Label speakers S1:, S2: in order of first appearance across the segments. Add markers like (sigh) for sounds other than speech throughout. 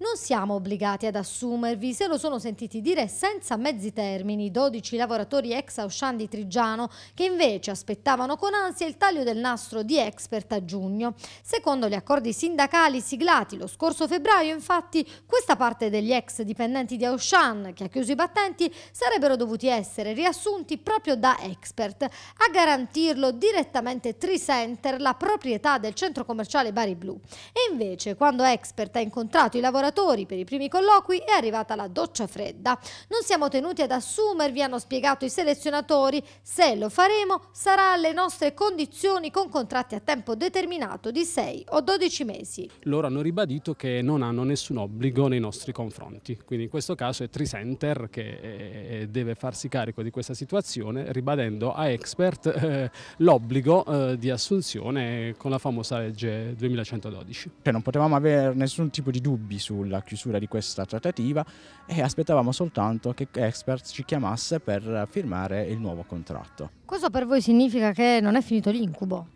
S1: Non siamo obbligati ad assumervi, se lo sono sentiti dire senza mezzi termini 12 lavoratori ex Aushan di Trigiano che invece aspettavano con ansia il taglio del nastro di expert a giugno. Secondo gli accordi sindacali siglati lo scorso febbraio, infatti, questa parte degli ex dipendenti di Aushan che ha chiuso i battenti sarebbero dovuti essere riassunti proprio da expert. A garantirlo direttamente Tricenter, la proprietà del centro commerciale Bari Blu. E invece, quando expert ha incontrato i lavoratori lavoratori per i primi colloqui è arrivata la doccia fredda. Non siamo tenuti ad assumervi, hanno spiegato i selezionatori. Se lo faremo sarà alle nostre condizioni con contratti a tempo determinato di 6 o 12 mesi.
S2: Loro hanno ribadito che non hanno nessun obbligo nei nostri confronti, quindi in questo caso è Tricenter che eh, deve farsi carico di questa situazione ribadendo a Expert eh, l'obbligo eh, di assunzione con la famosa legge 2112.
S3: Cioè non potevamo avere nessun tipo di dubbi su sulla chiusura di questa trattativa e aspettavamo soltanto che Expert ci chiamasse per firmare il nuovo contratto.
S1: Cosa per voi significa che non è finito l'incubo?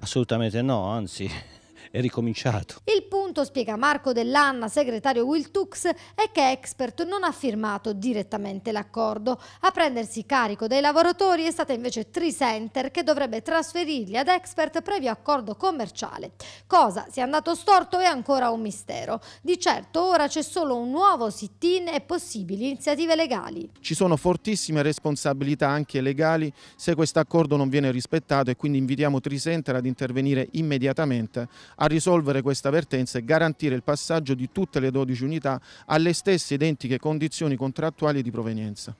S3: Assolutamente no, anzi (laughs) è ricominciato.
S1: Il punto punto, spiega Marco Dell'Anna, segretario Will Wiltux, è che Expert non ha firmato direttamente l'accordo. A prendersi carico dei lavoratori è stata invece Trisenter che dovrebbe trasferirli ad Expert previo accordo commerciale. Cosa si è andato storto è ancora un mistero. Di certo ora c'è solo un nuovo sit-in e possibili iniziative legali.
S4: Ci sono fortissime responsabilità anche legali se questo accordo non viene rispettato e quindi invitiamo Trisenter ad intervenire immediatamente a risolvere questa vertenza e garantire il passaggio di tutte le 12 unità alle stesse identiche condizioni contrattuali di provenienza.